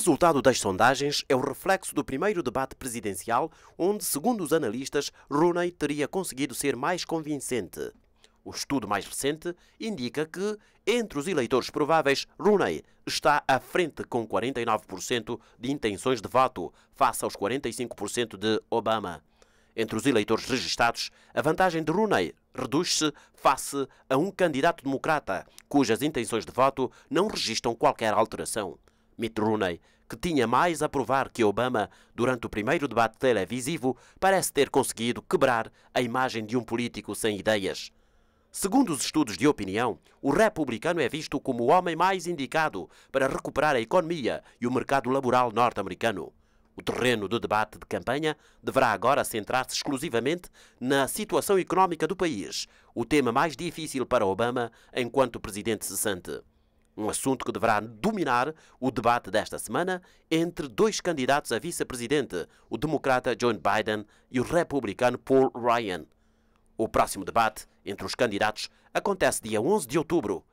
resultado das sondagens é o reflexo do primeiro debate presidencial, onde, segundo os analistas, Rooney teria conseguido ser mais convincente. O estudo mais recente indica que, entre os eleitores prováveis, Rooney está à frente com 49% de intenções de voto, face aos 45% de Obama. Entre os eleitores registados, a vantagem de Rooney reduz-se face a um candidato democrata, cujas intenções de voto não registram qualquer alteração. Mitt Romney, que tinha mais a provar que Obama durante o primeiro debate televisivo, parece ter conseguido quebrar a imagem de um político sem ideias. Segundo os estudos de opinião, o republicano é visto como o homem mais indicado para recuperar a economia e o mercado laboral norte-americano. O terreno do debate de campanha deverá agora centrar-se exclusivamente na situação económica do país, o tema mais difícil para Obama enquanto presidente cessante um assunto que deverá dominar o debate desta semana entre dois candidatos a vice-presidente, o democrata John Biden e o republicano Paul Ryan. O próximo debate entre os candidatos acontece dia 11 de outubro.